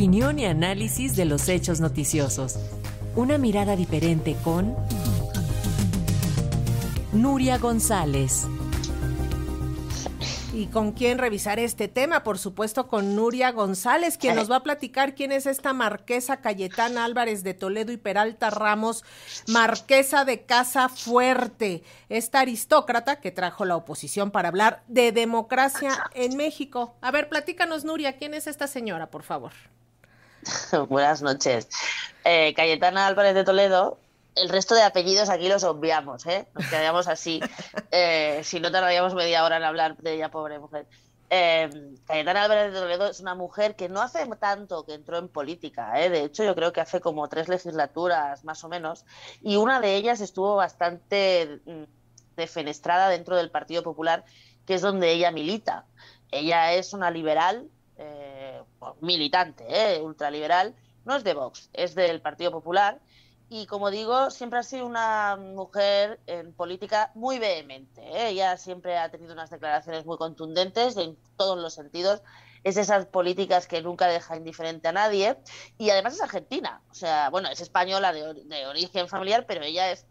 opinión y análisis de los hechos noticiosos. Una mirada diferente con Nuria González. ¿Y con quién revisar este tema? Por supuesto, con Nuria González, quien nos va a platicar quién es esta marquesa Cayetán Álvarez de Toledo y Peralta Ramos, marquesa de Casa Fuerte, esta aristócrata que trajo la oposición para hablar de democracia en México. A ver, platícanos, Nuria, ¿quién es esta señora, por favor? Buenas noches. Eh, Cayetana Álvarez de Toledo. El resto de apellidos aquí los obviamos, ¿eh? Nos quedamos así. Eh, si no tardaríamos media hora en hablar de ella, pobre mujer. Eh, Cayetana Álvarez de Toledo es una mujer que no hace tanto que entró en política, de hecho yo creo que hace como tres legislaturas más o menos, y una de ellas estuvo bastante mm, defenestrada dentro del Partido Popular, que es donde ella milita. Ella es una liberal, militante, ¿eh? ultraliberal, no es de Vox, es del Partido Popular. Y como digo, siempre ha sido una mujer en política muy vehemente. ¿eh? Ella siempre ha tenido unas declaraciones muy contundentes en todos los sentidos. Es esas políticas que nunca deja indiferente a nadie. Y además es argentina. O sea, bueno, es española de origen familiar, pero ella es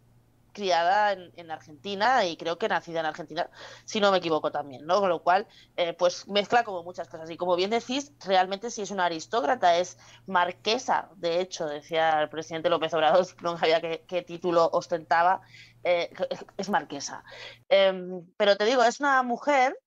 criada en, Argentina y creo que nacida en Argentina, si no me equivoco también, ¿no? Con lo cual, eh, pues mezcla como muchas cosas. Y como bien decís, realmente si es una aristócrata, es marquesa, de hecho, decía el presidente López Obrador, no sabía qué, título ostentaba, eh, es marquesa. Em, pero te digo, es una mujer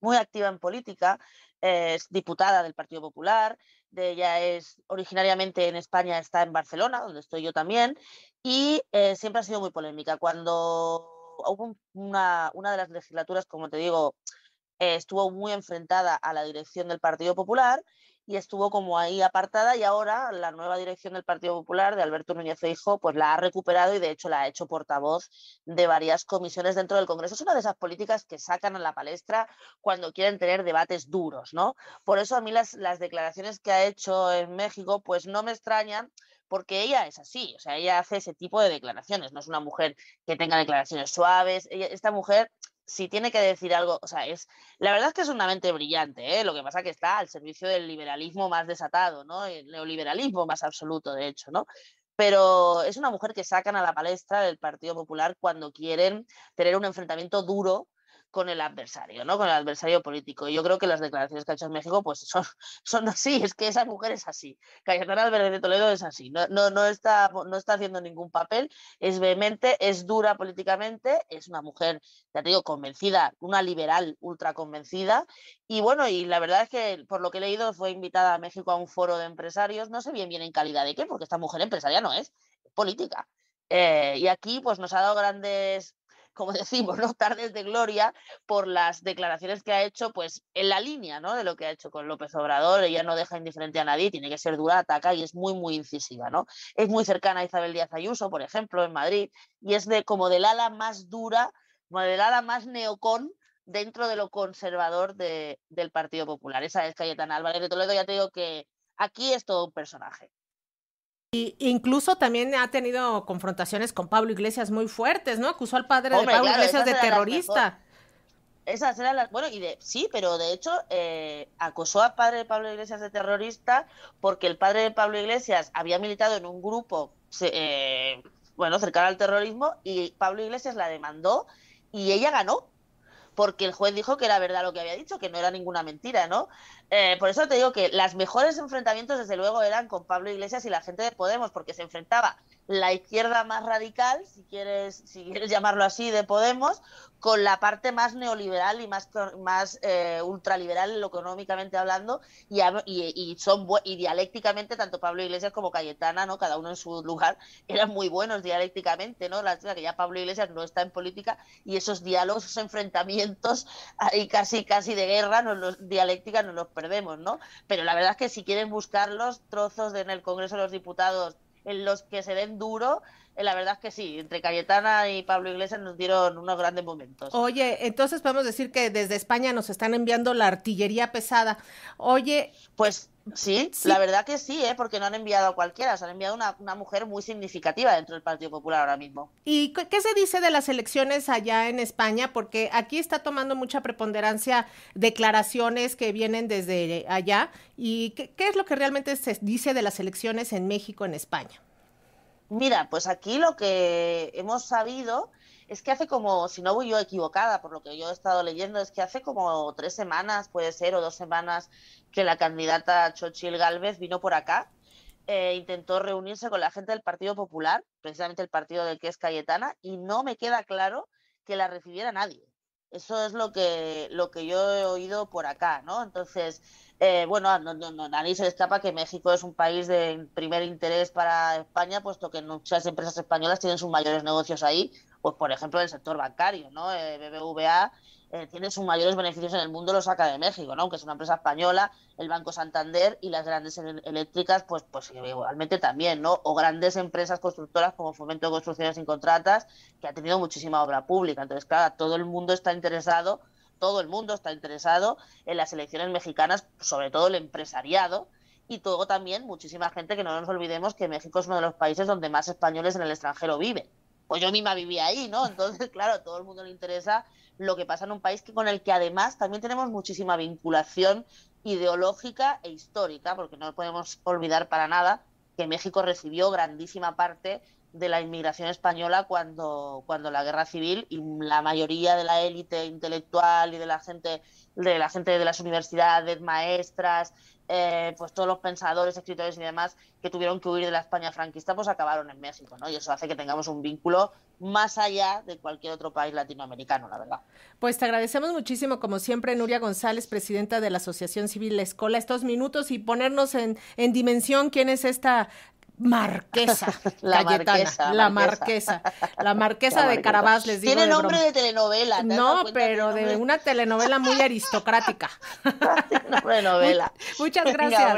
muy activa en política, es diputada del Partido Popular, de ella es originariamente en España, está en Barcelona, donde estoy yo también, y eh, siempre ha sido muy polémica. Cuando hubo una, de las legislaturas, como te digo, eh, estuvo muy enfrentada a la dirección del Partido Popular y estuvo como ahí apartada y ahora la nueva dirección del Partido Popular de Alberto Núñez Feijo pues la ha recuperado y de hecho la ha hecho portavoz de varias comisiones dentro del Congreso. Es una de esas políticas que sacan a la palestra cuando quieren tener debates duros, ¿no? Por eso a mí las, las declaraciones que ha hecho en México pues no me extrañan porque ella es así, o sea, ella hace ese tipo de declaraciones, no es una mujer que tenga declaraciones suaves, esta mujer si tiene que decir algo, o sea, es la verdad es que es una mente brillante, ¿eh? lo que pasa que está al servicio del liberalismo más desatado, ¿no? El neoliberalismo más absoluto, de hecho, ¿no? Pero es una mujer que sacan a la palestra del Partido Popular cuando quieren tener un enfrentamiento duro con el adversario, ¿no? Con el adversario político. Y yo creo que las declaraciones que ha hecho en México, pues son, son así, es que esa mujer es así. Cayetana Álvarez de Toledo es así, no, no, está, no está haciendo ningún papel, es vehemente, es dura políticamente, es una mujer, ya te digo, convencida, una liberal ultra convencida. Y bueno, y la verdad es que por lo que he leído fue invitada a México a un foro de empresarios, no sé bien bien en calidad de qué, porque esta mujer empresaria no es, política. Eh, y aquí pues nos ha dado grandes como decimos, ¿no? Tardes de gloria por las declaraciones que ha hecho, pues en la línea, ¿no? De lo que ha hecho con López Obrador, ella no deja indiferente a nadie, tiene que ser dura, ataca y es muy, muy incisiva, ¿no? Es muy cercana a Isabel Díaz Ayuso, por ejemplo, en Madrid, y es de como del ala más dura, como del ala más neocón dentro de lo conservador del Partido Popular. Esa es Cayetana Álvarez de Toledo, ya te digo que aquí es todo un personaje. Y incluso también ha tenido confrontaciones con Pablo Iglesias muy fuertes, ¿no? Acusó al padre de Pablo Iglesias de terrorista. Esas eran las. Bueno, y de, sí, pero de hecho eh, acusó al padre de Pablo Iglesias de terrorista porque el padre de Pablo Iglesias había militado en un grupo eh, bueno cercano al terrorismo y Pablo Iglesias la demandó y ella ganó porque el juez dijo que era verdad lo que había dicho, que no era ninguna mentira, ¿no? Eh, por eso te digo que los mejores enfrentamientos, desde luego, eran con Pablo Iglesias y la gente de Podemos, porque se enfrentaba la izquierda más radical, si quieres, si quieres llamarlo así, de Podemos, con la parte más neoliberal y más, más eh, ultraliberal lo económicamente hablando, y, y, son y dialécticamente tanto Pablo Iglesias como Cayetana, ¿no? Cada uno en su lugar, eran muy buenos dialécticamente, ¿no? La que ya Pablo Iglesias no está en política y esos diálogos, esos enfrentamientos ahí casi casi de guerra, nos los, dialéctica nos los perdemos, ¿no? Pero la verdad es que si quieren buscar los trozos en el Congreso de los Diputados en los que se den duro eh, la verdad es que sí, entre Cayetana y Pablo Iglesias nos dieron unos grandes momentos. Oye, entonces podemos decir que desde España nos están enviando la artillería pesada. Oye. Pues sí, la verdad que sí, ¿eh? porque no han enviado a cualquiera, se han enviado una, una mujer muy significativa dentro del Partido Popular ahora mismo. ¿Y qué se dice de las elecciones allá en España? Porque aquí está tomando mucha preponderancia declaraciones que vienen desde allá. ¿Y qué es lo que realmente se dice de las elecciones en México, en España? Mira, pues aquí lo que hemos sabido es que hace como, si no voy yo equivocada, por lo que yo he estado leyendo, es que hace como tres semanas, puede ser, o dos semanas, que la candidata Chochil Gálvez vino por acá, e intentó reunirse con la gente del Partido Popular, precisamente el partido del que es Cayetana, y no me queda claro que la recibiera nadie. Eso es lo que, lo que yo he oído por acá, ¿no? Entonces, eh, bueno, no, no, no, se escapa que México es un país de primer interés para España, puesto que muchas empresas españolas tienen sus mayores negocios ahí, pues por ejemplo el sector bancario, ¿no? Eh, BBVA eh, tiene sus mayores beneficios en el mundo, lo saca de México, ¿no? Aunque es una empresa española, el Banco Santander y las grandes eléctricas, pues, pues igualmente también, ¿no? O grandes empresas constructoras como Fomento de Construcciones sin Contratas, que ha tenido muchísima obra pública. Entonces, claro, todo el mundo está interesado, todo el mundo está interesado en las elecciones mexicanas, sobre todo el empresariado, y luego también muchísima gente que no nos olvidemos que México es uno de los países donde más españoles en el extranjero viven pues yo misma vivía ahí, ¿no? Entonces, claro, a todo el mundo le interesa lo que pasa en un país que con el que además también tenemos muchísima vinculación ideológica e histórica, porque no podemos olvidar para nada que México recibió grandísima parte de la inmigración española cuando, cuando la guerra civil y la mayoría de la élite intelectual y de la gente de la gente de las universidades, maestras, eh, pues todos los pensadores, escritores y demás que tuvieron que huir de la España franquista, pues acabaron en México, ¿no? Y eso hace que tengamos un vínculo más allá de cualquier otro país latinoamericano, la verdad. Pues te agradecemos muchísimo, como siempre, Nuria González, presidenta de la Asociación Civil La Escola, estos minutos y ponernos en, en dimensión quién es esta Marquesa. la, marquesa la marquesa. La marquesa de Carabás, les digo. Tiene nombre de telenovela. No, pero de, una telenovela muy aristocrática. novela. Muchas gracias.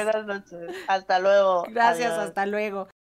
Hasta luego. Gracias, hasta luego.